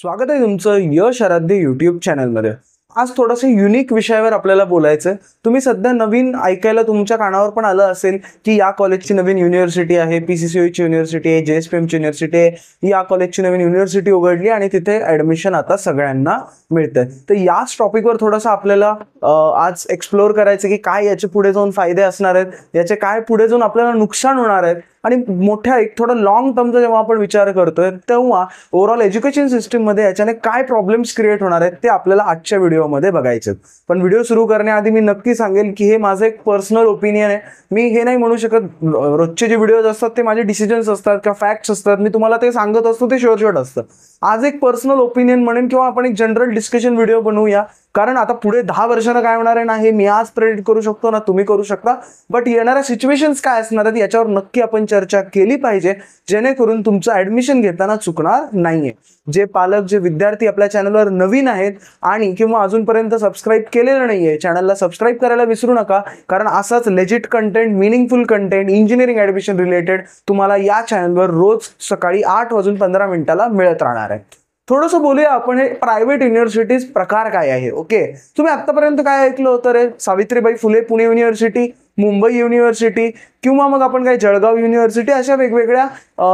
स्वागत आहे तुमचं यश आराध्य युट्यूब चॅनलमध्ये आज थोडंसे युनिक विषयावर आपल्याला बोलायचं तुम्ही सध्या नवीन ऐकायला तुमच्या कानावर पण आलं असेल की या कॉलेजची नवीन युनिव्हर्सिटी आहे पी सी सी ओची युनिव्हर्सिटी आहे जे एस पी एमची युनिव्हर्सिटी आहे या कॉलेजची नवीन युनिव्हर्सिटी उघडली आणि तिथे ऍडमिशन आता सगळ्यांना मिळतंय तर याच टॉपिकवर थोडंसं आपल्याला आज एक्सप्लोअर करायचं की काय याचे पुढे जाऊन फायदे असणार आहेत याचे काय पुढे जाऊन आपल्याला नुकसान होणार आहे आणि मोठ्या एक थोडं लॉंग टर्मचा जेव्हा आपण विचार करतोय तेव्हा ओव्हरऑल एज्युकेशन मध्ये याच्याने काय प्रॉब्लेम्स क्रिएट होणार आहेत ते आपल्याला आजच्या व्हिडिओमध्ये बघायचे पण व्हिडिओ सुरू करण्याआधी मी नक्की सांगेल की हे माझं एक पर्सनल ओपिनियन आहे मी हे नाही म्हणू शकत रोजचे जे व्हिडिओज असतात ते माझे डिसिजन्स असतात किंवा फॅक्ट्स असतात मी तुम्हाला ते सांगत असतो ते शॉर्ट शॉर्ट असतं आज एक पर्सनल ओपिनियन म्हणेन किंवा आपण एक जनरल डिस्कशन व्हिडिओ बनवूया कारण आता पुढे दहा वर्षानं काय होणार आहे ना हे मी आज प्रेडिक्ट करू शकतो ना तुम्ही करू शकता बट येणाऱ्या सिच्युएशन काय असणार आहेत याच्यावर नक्की आपण चर्चा केली पाहिजे जेणेकरून तुमचं ऍडमिशन घेताना चुकणार नाहीये जे पालक जे विद्यार्थी आपल्या चॅनलवर नवीन आहेत आणि किंवा अजूनपर्यंत सबस्क्राईब केलेलं नाहीये चॅनलला सबस्क्राईब करायला विसरू नका कारण असाच legit content meaningful content engineering admission related तुम्हाला या चॅनलवर रोज सकाळी आठ वाजून पंधरा मिनिटाला मिळत राहणार आहे थोडस बोलूया आपण हे प्रायव्हेट युनिव्हर्सिटीज प्रकार काय आहे ओके तुम्ही आतापर्यंत काय ऐकलं होतं रे सावित्रीबाई फुले पुणे युनिव्हर्सिटी मुंबई युनिव्हर्सिटी किंवा मग आपण काय जळगाव युनिव्हर्सिटी अशा वेगवेगळ्या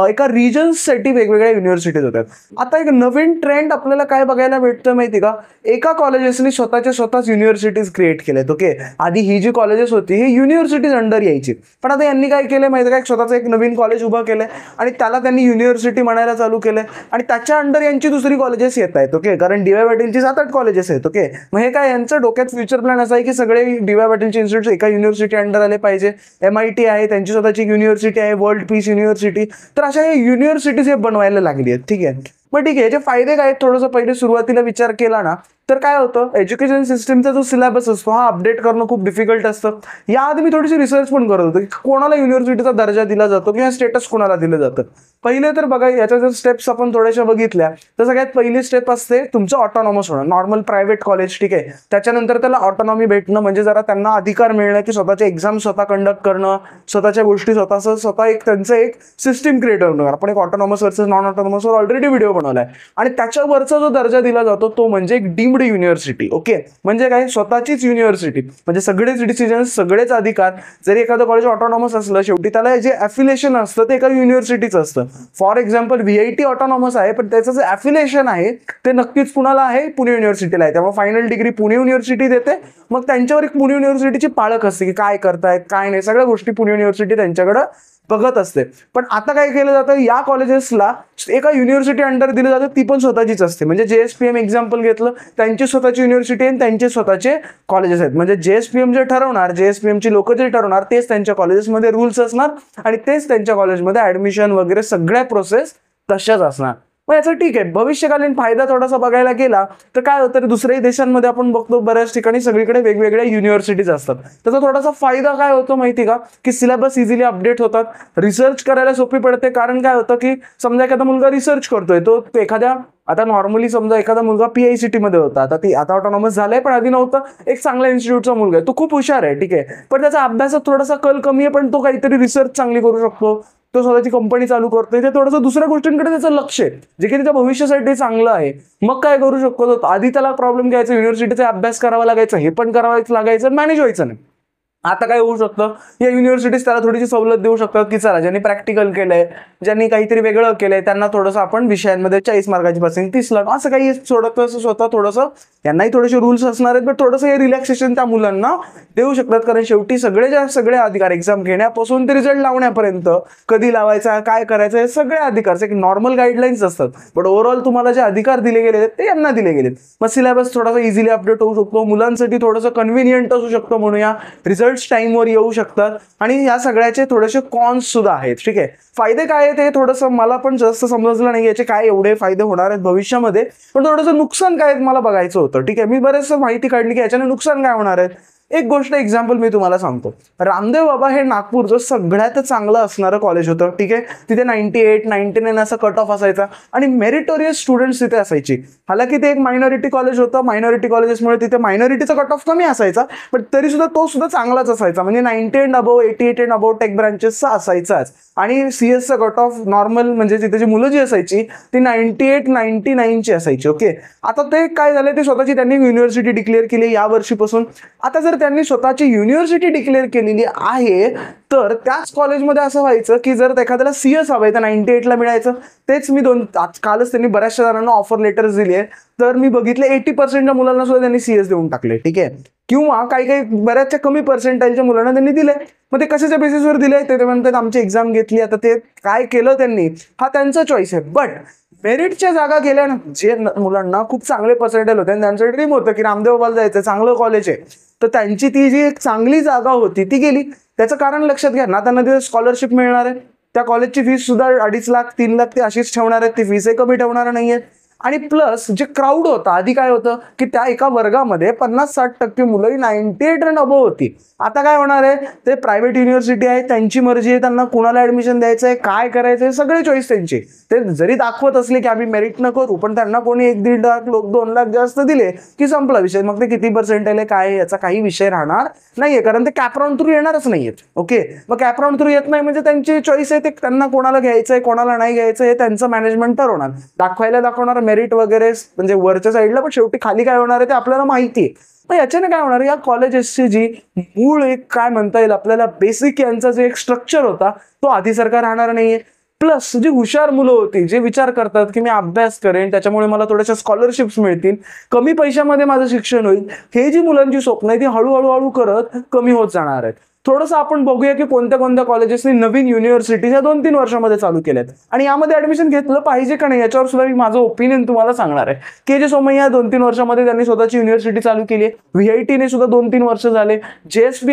एका रिजन्ससाठी वेगवेगळ्या युनिव्हर्सिटीज होतात आता एक नवीन ट्रेंड आपल्याला काय बघायला भेटतं माहिती का एका कॉलेजेसनी स्वतःच्या स्वतःच युनिव्हर्सिटीज क्रिएट केल्यात ओके आधी ही जी कॉलेजेस होती ही युनिव्हर्सिटीज अंडर यायची पण आता यांनी काय केलं माहिती का स्वतःचं एक नवीन कॉलेज उभं केलं आणि त्याला त्यांनी युनिव्हर्सिटी म्हणायला चालू केलं आणि त्याच्या अंडर यांची दुसरी कॉलेजेस येत आहेत ओके कारण डी वाय पाटीलची सात आठ कॉलेजेस आहेत ओके मग हे काय यांचं डोक्यात फ्युचर प्लॅन असा आहे की सगळे डी वाय पाटीलचे इन्स्टिट्यूट एका युनिव्हर्सिटी अंडर आले पाहिजे एम आय टी आहे त्यांची स्वतःची युनिव्हर्सिटी आहे वर्ल्ड पीस युनिव्हर्सिटी तर अशा हे युनिव्हर्सिटीज हे बनवायला लागली आहेत ठीक आहे मग ठीक आहे याचे फायदे काय थोडंसं पहिले सुरुवातीला विचार केला ना तर काय होतं एज्युकेशन सिस्टमचा जो सिलेबस असतो हा अपडेट करणं खूप डिफिकल्ट असतं याआधी मी थोडीशी रिसर्च पण करत होतो की कोणाला युनिव्हर्सिटीचा दर्जा दिला जातो किंवा स्टेटस कोणाला दिलं जातं पहिले तर बघा याच्या जर स्टेप्स आपण थोड्याशा बघितल्या तर सगळ्यात पहिली स्टेप असते तुमचं ऑटॉनॉमस होणं नॉर्मल प्रायव्हेट कॉलेज ठीक आहे त्याच्यानंतर त्याला ऑटॉनॉमी भेटणं म्हणजे जरा त्यांना अधिकार मिळणं की स्वतःचे एक्झाम स्वतः कंडक्ट करणं स्वतःच्या गोष्टी स्वतःचं स्वतः एक त्यांचं एक सिस्टीम क्रिएट होणार आपण एक ऑटोनॉमस वर्सेस नॉन वर ऑलरेडी व्हिडिओ बनवलाय आणि त्याच्यावरचा जो दर्जा दिला जातो तो म्हणजे एक डीम्ड युनिव्हर्सिटी ओके म्हणजे काय स्वतःचीच युनिव्हर्सिटी म्हणजे सगळेच डिसिजन सगळेच अधिकार जरी एखादं कॉलेज ऑटोनॉमस असलं शेवटी त्याला जे अफिलेशन असतं ते एका युनिव्हर्सिटीचं असतं फॉर एक्झाम्पल टी ऑटोनॉमस आहे पण त्याचं जे अफिलेशन आहे ते नक्कीच कुणाला आहे पुणे युनिव्हर्सिटीला आहे तेव्हा फायनल डिग्री पुणे युनिव्हर्सिटी देते मग त्यांच्यावर एक पुणे युनिव्हर्सिटीची पाळख असते की काय करतायत काय नाही सगळ्या गोष्टी पुणे युनिव्हर्सिटी त्यांच्याकडं बघत असते पण आता काय केलं जातं या कॉलेजेसला एका युनिव्हर्सिटी अंडर दिलं जातं ती पण स्वतःचीच असते म्हणजे जे एस पी एम एक्झाम्पल घेतलं त्यांची स्वतःची युनिव्हर्सिटी आहे त्यांचे स्वतःचे कॉलेजेस आहेत म्हणजे जे एस पी एम जे ठरवणार जे एस पी एमची लोक जे ठरवणार तेच त्यांच्या कॉलेजेसमध्ये रूल्स असणार आणि तेच त्यांच्या कॉलेजमध्ये ॲडमिशन वगैरे सगळ्या प्रोसेस तशाच असणार मग याचा ठीक आहे भविष्यकालीन फायदा थोडासा बघायला गेला तर काय होतं दुसऱ्याही देशांमध्ये आपण बघतो बऱ्याच ठिकाणी सगळीकडे वेगवेगळ्या युनिव्हर्सिटीज असतात त्याचा थोडासा फायदा काय होतो माहिती का की सिलेबस इझिली अपडेट होतात रिसर्च करायला सोपी पडते कारण काय होतं की समजा एखादा मुलगा रिसर्च करतोय तो एखाद्या आता नॉर्मली समजा एखादा मुलगा पीआयसीटी मध्ये होता आता ती आता ऑटोनॉमस झालाय पण आधी नव्हतं एक चांगला इन्स्टिट्यूटचा मुलगा आहे तो खूप हुशार आहे ठीक आहे पण त्याचा अभ्यासात थोडासा कल कमी आहे पण तो काहीतरी रिसर्च चांगली करू शकतो तो स्वतःची कंपनी चालू करतोय ते थोडंसं दुसऱ्या गोष्टींकडे त्याचं लक्ष आहे जे की त्याच्या भविष्यासाठी चांगलं आहे मग काय करू शकतो आधी त्याला प्रॉब्लेम घ्यायचा युनिव्हर्सिटीचा अभ्यास करावा लागायचा हे पण करावा लागायचं मॅनेज व्हायचं नाही आता काय होऊ शकतं या युनिव्हर्सिटीज त्याला थोडीशी सवलत देऊ शकतात की चला ज्यांनी प्रॅक्टिकल केलंय ज्यांनी काहीतरी वेगळं केलंय त्यांना थोडंसं आपण विषयांमध्ये चाळीस मार्काची पासिंग तीस लाख असं काही सोडत स्वतः थोडंसं यांनाही थोडेसे रूल्स असणार आहेत बट थोडंसं हे रिलॅक्सेशन त्या मुलांना देऊ शकतात कारण शेवटी सगळे ज्या सगळे अधिकार एक्झाम घेण्यापासून ते रिझल्ट लावण्यापर्यंत कधी लावायचा काय करायचं हे सगळे अधिकार एक नॉर्मल गाईडलाईन्स असतात बट ओव्हरऑल तुम्हाला जे अधिकार दिले गेले ते यांना दिले गेलेत मग सिलेबस थोडासा इझिली अपडेट होऊ शकतो मुलांसाठी थोडंसं कन्व्हिनियंट असू शकतो म्हणून या रिझल्ट रिझल्ट टाईमवर येऊ शकतात आणि या सगळ्याचे थोडेसे कॉन्स सुद्धा आहेत ठीक आहे फायदे काय आहेत हे थोडस मला पण जास्त समजलं नाही याचे काय एवढे फायदे होणार आहेत भविष्यामध्ये पण थोडंसं नुकसान काय मला बघायचं होतं ठीक आहे मी बरेचसं माहिती काढली की याच्याने नुकसान काय होणार आहेत एक गोष्ट एक्झाम्पल मी तुम्हाला सांगतो रामदेव बाबा हे नागपूरचं सगळ्यात चांगलं असणारं कॉलेज होतं ठीक आहे तिथे नाईन्टी एट नाईन्टी नाईन असा कट ऑफ असायचा आणि मेरिटोरियस स्टुडंट्स तिथे असायची हलाकी ते एक मायनॉरिटी कॉलेज होतं मायनॉरिटी कॉलेजेसमुळे तिथे मायनॉरिटीचा कट ऑफ कमी असायचा पण तरी सुद्धा तो सुद्धा चांगलाच असायचा म्हणजे ninety and above eighty eight and above tech ब्रांचेसचा असायचाच आणि सी एसचा कट ऑफ नॉर्मल म्हणजे तिथे जी मुलं जी असायची ती नाईन्टी एट नाईन्टी नाईनची असायची ओके आता ते काय झालं ते स्वतःची त्यांनी युनिव्हर्सिटी डिक्लेअर केली या वर्षीपासून आता जर त्यांनी स्वतःची युनिव्हर्सिटी डिक्लेअर केलेली आहे तर त्याच कॉलेजमध्ये असं व्हायचं की जर एखाद्याला सी एस हवं तर नाईन्टी एटला मिळायचं तेच मी दोन कालच त्यांनी बऱ्याचशा जणांना ऑफर लेटर्स दिले तर मी बघितले एटी पर्सेंटच्या मुलांना सुद्धा त्यांनी सी एस देऊन टाकले ठीक आहे किंवा काही काही बऱ्याचशा कमी पर्सेंटेजच्या मुलांना त्यांनी दिले मग ते कशाच्या बेसिसवर दिले ते म्हणतात आमची एक्झाम घेतली आता ते काय केलं त्यांनी हा त्यांचा चॉईस आहे बट मेरिटच्या जागा ना जे मुलांना खूप चांगले पर्सेंटेज होते आणि त्यांचं ड्रीम होतं की रामदेव बाबाला जायचं चांगलं कॉलेज आहे तर त्यांची ती जी एक चांगली जागा होती ती गेली त्याचं कारण लक्षात घ्या ना त्यांना तिथे स्कॉलरशिप मिळणार आहे त्या कॉलेजची फीस सुद्धा अडीच लाख तीन लाख ते अशीच ठेवणार आहेत ती फीसही कमी ठेवणार नाही आणि प्लस जे क्राऊड होता आधी काय होतं की त्या एका वर्गामध्ये पन्नास साठ टक्के मुलं ही नाईन्टी एट रन अबो होती आता काय होणार आहे ते प्रायव्हेट युनिव्हर्सिटी आहे त्यांची मर्जी आहे त्यांना कुणाला ऍडमिशन द्यायचं आहे काय करायचं आहे सगळे चॉईस त्यांची ते जरी दाखवत असले की आम्ही मेरिट न करू पण त्यांना कोणी एक दीड लाख लोक दोन लाख जास्त दिले की संपला विषय मग ते किती पर्सेंट आले काय याचा काही विषय राहणार नाहीये कारण ते कॅप्रॉन थ्रू येणारच नाहीये ओके मग कॅपराउंड थ्रू येत नाही म्हणजे त्यांची चॉईस आहे ते त्यांना कोणाला घ्यायचं आहे कोणाला नाही घ्यायचं हे त्यांचं मॅनेजमेंट ठरवणार दाखवायला दाखवणार मेरिट वगैरे म्हणजे वरच्या साईडला पण शेवटी खाली काय होणार आहे ते आपल्याला माहिती आहे मग याच्याने काय होणार या कॉलेजेसची जी मूळ एक काय म्हणता येईल आपल्याला बेसिक यांचा जे एक स्ट्रक्चर होता तो आधीसारखा राहणार नाहीये प्लस जी हुशार मुलं होती जे विचार करतात की मी अभ्यास करेन त्याच्यामुळे मला थोड्याशा स्कॉलरशिप्स मिळतील कमी पैशामध्ये माझं शिक्षण होईल हे जी मुलांची स्वप्न आहे ती हळूहळू हळू करत कमी होत जाणार आहेत थोडंसं आपण बघूया की कोणत्या कोणत्या कॉलेजेसनी नवीन युनिव्हर्सिटीज या दोन तीन वर्षामध्ये चालू केल्यात आणि यामध्ये ऍडमिशन घेतलं पाहिजे का नाही याच्यावर सुद्धा मी माझं ओपिनियन तुम्हाला सांगणार आहे के जे सोमय्या या दोन तीन वर्षामध्ये त्यांनी स्वतःची युनिव्हर्सिटी चालू केली आहे टीने सुद्धा दोन तीन वर्ष झाले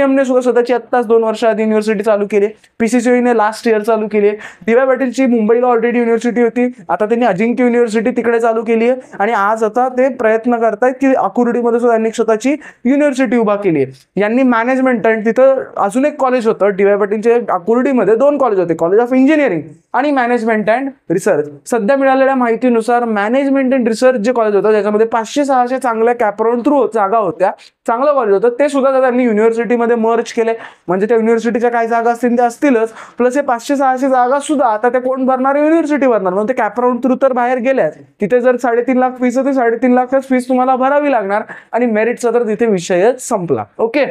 एमने सुद्धा स्वतःची आत्ताच दोन वर्ष आधी युनिव्हर्सिटी चालू केली पीसीसीने लास्ट इयर चालू केली आहे दिव्या पाटीलची मुंबईला ऑलरेडी युनिव्हर्सिटी होती आता त्यांनी अजिंक्य युनिव्हर्सिटी तिकडे चालू केली आहे आणि आज आता ते प्रयत्न करतायत की आकुर्डीमध्ये सुद्धा त्यांनी स्वतःची युनिव्हर्सिटी उभा केली आहे यांनी मॅनेजमेंट आणि तिथं अजून एक कॉलेज होतं डी वाय पाटीलचे कुर्डीमध्ये दोन कॉलेज होते कॉलेज ऑफ इंजिनिअरिंग आणि मॅनेजमेंट अँड रिसर्च सध्या मिळालेल्या माहितीनुसार मॅनेजमेंट अँड रिसर्च जे कॉलेज होतं ज्याच्यामध्ये पाचशे सहाशे चांगल्या कॅपरॉन थ्रू जागा होत्या चांगलं कॉलेज होतं ते सुद्धा त्यांनी युनिव्हर्सिटीमध्ये मर्ज केले म्हणजे त्या युनिव्हर्सिटीच्या काही जागा असतील त्या असतीलच प्लस हे पाचशे सहाशे जागा सुद्धा आता ते कोण भरणार युनिव्हर्सिटी भरणार म्हणून ते कॅपराउन थ्रू तर बाहेर गेल्या तिथे जर साडेतीन लाख फीस होती साडेतीन लाखच फीस तुम्हाला भरावी लागणार आणि मेरिटचा तर तिथे विषयच संपला ओके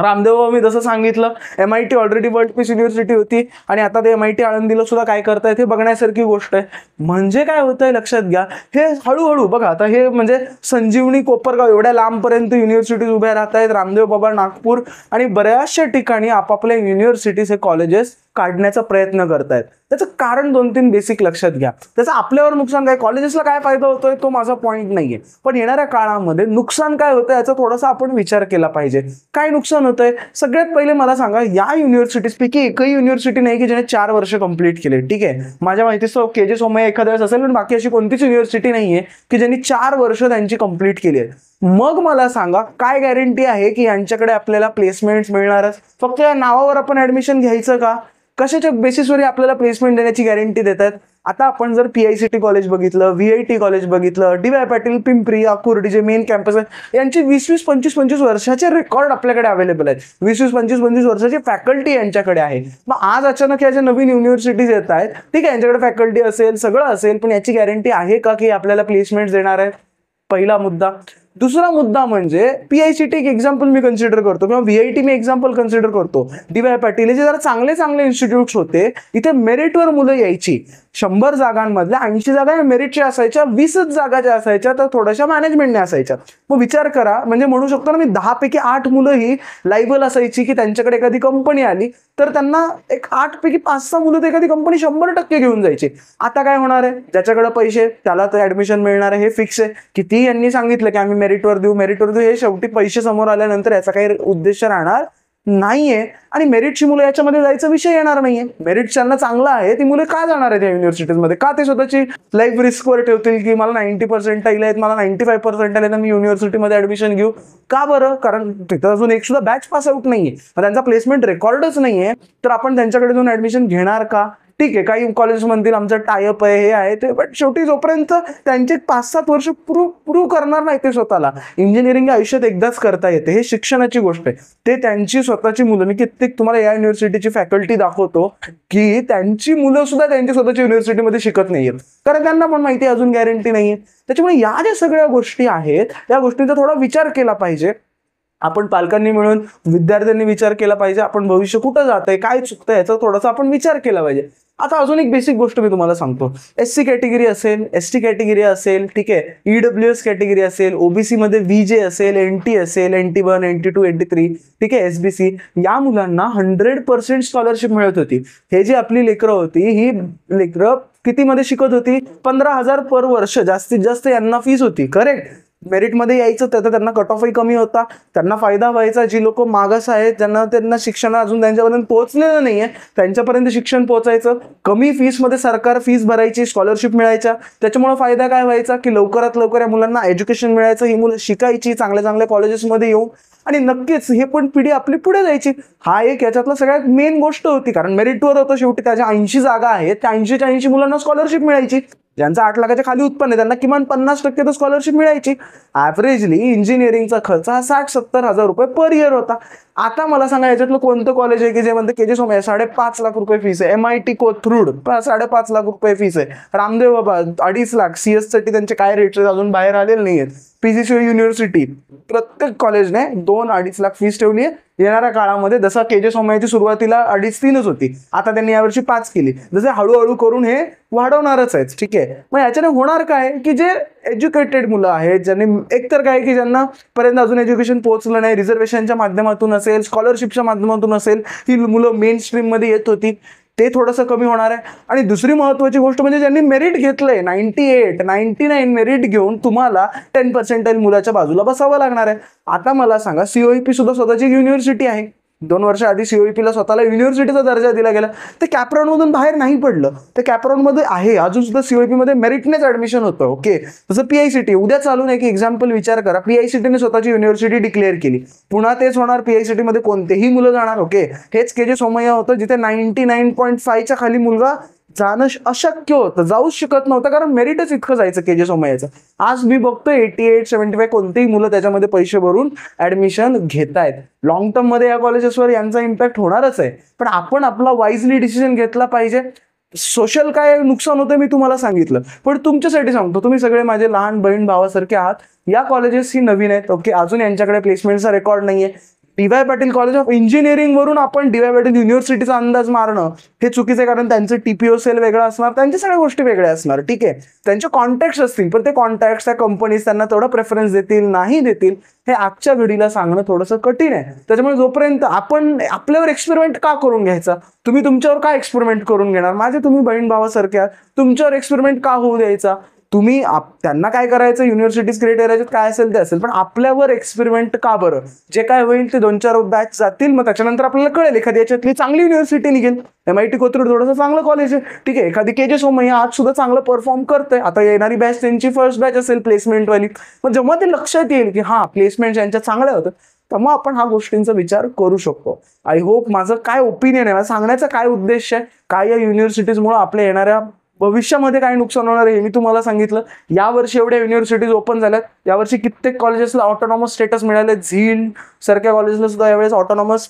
रामदेव मी जसं सांगितलं M I T already world peace university होती आणि आता ते एम आय टी आळंदीला सुद्धा काय करतायत हे बघण्यासारखी गोष्ट आहे म्हणजे काय होतंय लक्षात घ्या हे हळूहळू बघा आता हे म्हणजे संजीवनी कोपरगाव एवढ्या लांबपर्यंत युनिव्हर्सिटीज उभ्या राहत आहेत रामदेव बाबा नागपूर आणि बऱ्याचशा ठिकाणी आपापल्या युनिव्हर्सिटीज हे कॉलेजेस काढण्याचा प्रयत्न करतायत त्याचं कारण दोन तीन बेसिक लक्षात घ्या त्याचं आपल्यावर नुकसान काय कॉलेजेसला काय फायदा होतोय तो माझा पॉईंट नाहीये पण येणाऱ्या काळामध्ये नुकसान काय होतं याचा थोडासा आपण विचार केला पाहिजे काय नुकसान होतंय सगळ्यात पहिले मला सांगा या पैकी एकही युनिव्हर्सिटी नाही की ज्याने चार वर्ष कंप्लीट केले ठीक आहे माझ्या माहितीस के जे सोमय एखाद्या वेळेस असेल पण बाकी अशी कोणतीच युनिव्हर्सिटी नाहीये की ज्यांनी चार वर्ष त्यांची कंप्लीट केली आहे मग मला सांगा काय गॅरंटी आहे की यांच्याकडे आपल्याला प्लेसमेंट्स मिळणारच फक्त या नावावर आपण ऍडमिशन घ्यायचं का कशाच्या बेसिसवर आपल्याला प्लेसमेंट देण्याची गॅरंटी देतात आता आपण जर P I C T college बघितलं व्ही आय टी कॉलेज बघितलं डी वाय पाटील पिंपरी अकुर्डी जे मेन कॅम्पस आहे यांचे वीस वीस पंचवीस पंचवीस वर्षाचे रेकॉर्ड आपल्याकडे अवेलेबल आहेत वीस वीस पंचवीस पंचवीस वर्षाची फॅकल्टी यांच्याकडे आहे मग आज अचानक या ज्या नवीन युनिव्हर्सिटीज येत आहेत ठीक आहे यांच्याकडे फॅकल्टी असेल सगळं असेल पण याची गॅरंटी आहे का की आपल्याला प्लेसमेंट देणार आहे पहिला मुद्दा दुसरा मुद्दा म्हणजे पीआयसीटी एक एक्झाम्पल मी कन्सिडर करतो किंवा व्हीआयटी मी एक्झाम्पल कन्सिडर करतो डी वाय पाटील हे जरा चांगले चांगले इन्स्टिट्यूट होते इथे मेरिटवर मुलं यायची शंभर जागांमधल्या ऐंशी जागा या मेरिटच्या असायच्या वीसच जागा ज्या असायच्या तर थोड्याशा मॅनेजमेंटने असायच्या मग विचार करा म्हणजे म्हणू शकतो ना मी दहा पैकी आठ मुलं ही लायबल असायची की त्यांच्याकडे एखादी कंपनी आली तर त्यांना एक आठ पैकी पाच सहा मुलं तर एखादी कंपनी शंभर टक्के घेऊन जायची आता काय होणार आहे ज्याच्याकडे पैसे त्याला तर ऍडमिशन मिळणार आहे हे फिक्स आहे किती यांनी सांगितलं की आम्ही मेरिटवर देऊ मेरिटवर देऊ हे शेवटी पैसे समोर आल्यानंतर याचा काही उद्देश राहणार नाहीये आणि मेरिटची मुलं याच्यामध्ये जायचा विषय येणार नाहीये मेरिट त्यांना चांगला आहे ती मुलं का जाणार आहेत या युनिव्हर्सिटीजमध्ये का ते स्वतःची लाईफ रिस्कवर ठेवतील की मला नाईन्टी पर्सेंट आले आहेत मला नाईन्टी फाईव्ह पर्सेंट आले तर मी युनिव्हर्सिटीमध्ये ॲडमिशन घेऊ का बरं कारण तिथं अजून एक सुद्धा बॅच पास आउट नाहीये त्यांचा प्लेसमेंट रेकॉर्डच नाहीये तर आपण त्यांच्याकडे जाऊन ॲडमिशन घेणार का ठीक आहे काही कॉलेज म्हणतील आमचं टायअप आहे हे आहे ते बट शेवटी जोपर्यंत त्यांचे पाच सात वर्ष प्रूव्ह प्रूव्ह करणार नाही ते स्वतःला इंजिनिअरिंग आयुष्यात एकदाच करता येते हे शिक्षणाची गोष्ट आहे ते त्यांची स्वतःची मुलं मी कित्येक तुम्हाला या युनिव्हर्सिटीची फॅकल्टी दाखवतो की त्यांची मुलं सुद्धा त्यांची स्वतःच्या युनिव्हर्सिटीमध्ये शिकत नाहीयेत कारण त्यांना पण माहिती अजून गॅरंटी नाहीये त्याच्यामुळे या ज्या सगळ्या गोष्टी आहेत त्या गोष्टींचा थोडा विचार केला पाहिजे आपण पालकांनी मिळून विद्यार्थ्यांनी विचार केला पाहिजे आपण भविष्य कुठं जात आहे काय चुकतं याचा थोडासा आपण विचार केला पाहिजे आता अजून एक बेसिक गोष्ट मी तुम्हाला सांगतो एस सी कॅटेगरी असेल एस टी कॅटेगरी असेल ठीक आहे ईडब्ल्यू एस कॅटेगरी असेल ओबीसी मध्ये व्ही जे असेल एन टी असेल N T one N T two N T three ठीक आहे एसबीसी या मुलांना हंड्रेड पर्सेंट स्कॉलरशिप मिळत होती हे जी आपली लेकरं होती ही लेकरं कितीमध्ये शिकत होती पंधरा हजार पर वर्ष जास्तीत जास्त यांना फीस होती करेक्ट मेरिटमध्ये यायचं त्याचा त्यांना कट ऑफही कमी होता त्यांना फायदा व्हायचा जी लोक मागास आहेत ज्यांना त्यांना शिक्षण अजून त्यांच्यापर्यंत पोहोचलेलं नाही आहे त्यांच्यापर्यंत शिक्षण पोहोचायचं कमी फीसमध्ये सरकार फीस भरायची स्कॉलरशिप मिळायच्या त्याच्यामुळे फायदा काय व्हायचा की लवकरात लवकर या मुलांना एज्युकेशन मिळायचं ही मुलं शिकायची चांगल्या चांगल्या कॉलेजेसमध्ये येऊ आणि नक्कीच हे पण पिढी आपली पुढे जायची हा एक याच्यातला सगळ्यात मेन गोष्ट होती कारण मेरिटवर होतं शेवटी त्याच्या ऐंशी जागा आहेत त्या ऐंशीच्या ऐंशी मुलांना स्कॉलरशिप मिळायची ज्यांचं आठ लाखाच्या खाली उत्पन्न आहे त्यांना किमान पन्नास टक्के तर स्कॉलरशिप मिळायची ॲव्हरेजली इंजिनिअरिंगचा खर्च हा साठ सत्तर हजार रुपये पर इयर होता आता मला सांगा याच्यातलं कोणतं कॉलेज आहे की जे म्हणते के जी सोमय साडेपाच लाख रुपये फीस आहे एम आय टी कोथरूड साडेपाच लाख रुपये फीस आहे रामदेव बाबा अडीच लाख सी साठी त्यांचे काय रेट्स अजून बाहेर आलेले नाही आहेत पी जी सी युनिव्हर्सिटी प्रत्येक कॉलेजने दोन अडीच लाख फीस ठेवली आहे येणाऱ्या काळामध्ये जसा के जे सोमयाची सुरुवातीला अडीच तीनच होती आता त्यांनी यावर्षी पाच केली जसे हळूहळू करून हे वाढवणारच आहेत ठीक आहे मग याच्याने होणार काय की जे एज्युकेटेड मुलं आहेत ज्यांनी एकतर काय की ज्यांना पर्यंत अजून एज्युकेशन पोहोचलं नाही रिझर्वेशनच्या माध्यमातून असेल स्कॉलरशिपच्या माध्यमातून असेल ती मुलं मेन स्ट्रीममध्ये येत होती ते थोडंसं कमी होणार आहे आणि दुसरी महत्वाची गोष्ट म्हणजे ज्यांनी मेरिट घेतलंय ninety eight ninety nine merit घेऊन तुम्हाला टेन पर्सेंटाईल मुलाच्या बाजूला बसावं लागणार आहे आता मला सांगा सीओईपी e सुद्धा स्वतःची युनिव्हर्सिटी आहे दोन वर्ष आधी सीओपीला e स्वतःला युनिव्हर्सिटीचा दर्जा दिला गेला ते मधून बाहेर नाही पडलं ते मध्ये आहे अजून सुद्धा e मध्ये मेरिटनेच ऍडमिशन होतं ओके तसं पीआयसीटी उद्या चालू टी उद्या चालून एक एक्झाम्पल विचार करा पी आय स्वतःची युनिव्हर्सिटी डिक्लेअर केली पुन्हा तेच होणार पीआयसीटी मध्ये कोणतेही मुलं जाणार ओके हेच के जे सोमय्या होतं जिथे नाईन्टी नाईन पॉईंट फायच्या खाली मुलगा जाणं अशक्य होतं जाऊच शकत नव्हतं कारण मेरिटच इतकं जायचं के जे सोमयचं आज मी बघतो एटी एट सेव्हन्टी फाय कोणतेही मुलं त्याच्यामध्ये पैसे भरून ऍडमिशन घेत आहेत लॉंग मध्ये या कॉलेजेसवर यांचा इम्पॅक्ट होणारच आहे पण आपण आपला वाईजली डिसिजन घेतला पाहिजे सोशल काय नुकसान होतं मी तुम्हाला सांगितलं पण तुमच्यासाठी सांगतो तुम्ही सगळे माझे लहान बहीण भावासारखे आहात या कॉलेजेस ही नवीन आहेत ओके अजून यांच्याकडे प्लेसमेंटचा रेकॉर्ड नाही आहे डीवाय पाटील कॉलेज ऑफ वरून आपण डी वाय पाटील युनिव्हर्सिटीचा अंदाज मारणं हे चुकीचं आहे कारण त्यांचं टीपीओ सेल वेगळं असणार त्यांच्या सगळ्या गोष्टी वेगळ्या असणार ठीक आहे त्यांचे कॉन्टॅक्ट असतील पण ते कॉन्टॅक्ट त्या कंपनीज त्यांना तेवढा प्रेफरन्स देतील नाही देतील हे आजच्या घडीला सांगणं थोडंसं कठीण आहे त्याच्यामुळे जोपर्यंत आपण आपल्यावर एक्सपेरिमेंट का करून घ्यायचा तुम्ही तुमच्यावर का एक्सपेरिमेंट करून घेणार माझे तुम्ही बहीण भावासारख्या आहात तुमच्यावर एक्सपेरिमेंट का होऊ द्यायचा तुम्ही आप त्यांना काय करायचं युनिव्हर्सिटीज क्रिएट करायच्यात काय असेल ते असेल पण आपल्यावर एक्सपेरिमेंट का बरं जे काय होईल ते दोन चार बॅच जातील मग त्याच्यानंतर आपल्याला कळेल एखादी याच्यातली चांगली युनिव्हर्सिटी निघेल एम आय टी कोथरूड थोडंसं चांगलं कॉलेज आहे ठीक आहे एखादी के जे हे आज सुद्धा चांगलं परफॉर्म करतंय आता येणारी बॅच त्यांची फर्स्ट बॅच असेल प्लेसमेंटवाली मग जेव्हा ते लक्षात येईल की हां प्लेसमेंट यांच्या चांगल्या होतं तेव्हा आपण हा गोष्टींचा विचार करू शकतो आय होप माझं काय ओपिनियन आहे सांगण्याचा काय उद्देश आहे काय या युनिव्हर्सिटीजमुळे आपल्या येणाऱ्या भविष्यामध्ये काय नुकसान होणार आहे हे मी तुम्हाला सांगितलं यावर्षी एवढ्या युनिव्हर्सिटीज ओपन झाल्यात यावर्षी कित्येक कॉलेजेसला ऑटोनॉमस स्टेटस मिळाले झील सारख्या कॉलेजला सुद्धा यावेळेस ऑटोनॉमस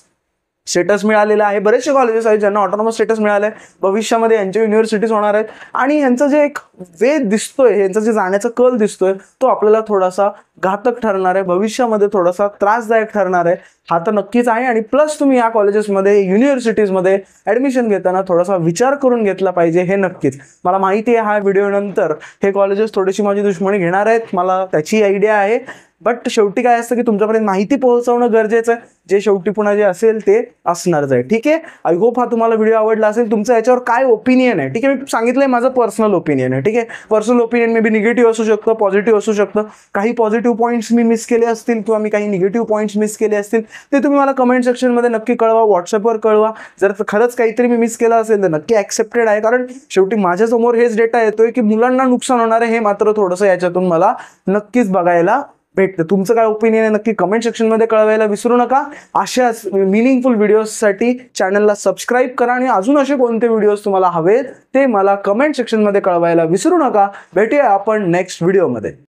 स्टेटस मिळालेला आहे बरेचसे कॉलेजेस आहेत ज्यांना ऑटोनॉमस स्टेटस मिळालं भविष्यामध्ये यांच्या युनिव्हर्सिटीज होणार आहेत आणि यांचं जे एक वे दिसतोय यांचा जे जाण्याचा कल दिसतोय तो आपल्याला थोडासा घातक ठरणार आहे भविष्यामध्ये थोडासा त्रासदायक ठरणार आहे हा तर नक्कीच आहे आणि प्लस तुम्ही या कॉलेजेसमध्ये युनिव्हर्सिटीजमध्ये ऍडमिशन घेताना थोडासा विचार करून घेतला पाहिजे हे नक्कीच मला माहिती आहे हा व्हिडिओ नंतर हे कॉलेजेस थोडीशी माझी दुश्मनी घेणार आहेत मला त्याची आयडिया आहे बट शेवटी काय असतं की तुमच्यापर्यंत माहिती पोहोचवणं गरजेचं आहे जे शेवटी पुन्हा जे असेल ते असणारच आहे ठीक आहे आय होप हा तुम्हाला व्हिडिओ आवडला असेल तुमचं याच्यावर काय ओपिनियन आहे ठीक आहे मी सांगितलंय माझं पर्सनल ओपिनियन आहे ठीक आहे personal opinion may be negative असू शकतं पॉझिटिव्ह असू शकतं काही पॉझिटिव्ह पॉईंट्स मी मिस केले असतील किंवा मी काही निगेटिव्ह पॉईंट्स मिस केले असतील ते तुम्ही मला कमेंट सेक्शनमध्ये नक्की कळवा व्हॉट्सअपवर कळवा जर खरंच काहीतरी मी मिस केलं असेल तर नक्की ॲक्सेप्टेड आहे कारण शेवटी माझ्यासमोर हेच डेटा येतोय की मुलांना नुकसान होणार आहे हे मात्र थोडंसं याच्यातून मला नक्कीच बघायला भेटते तुमचं काय ओपिनियन आहे नक्की कमेंट सेक्शनमध्ये कळवायला विसरू नका अशाच मिनिंगफुल साठी चॅनलला सबस्क्राईब करा आणि अजून असे कोणते व्हिडिओज तुम्हाला हवेत ते मला कमेंट सेक्शनमध्ये कळवायला विसरू नका भेटूया आपण नेक्स्ट व्हिडिओमध्ये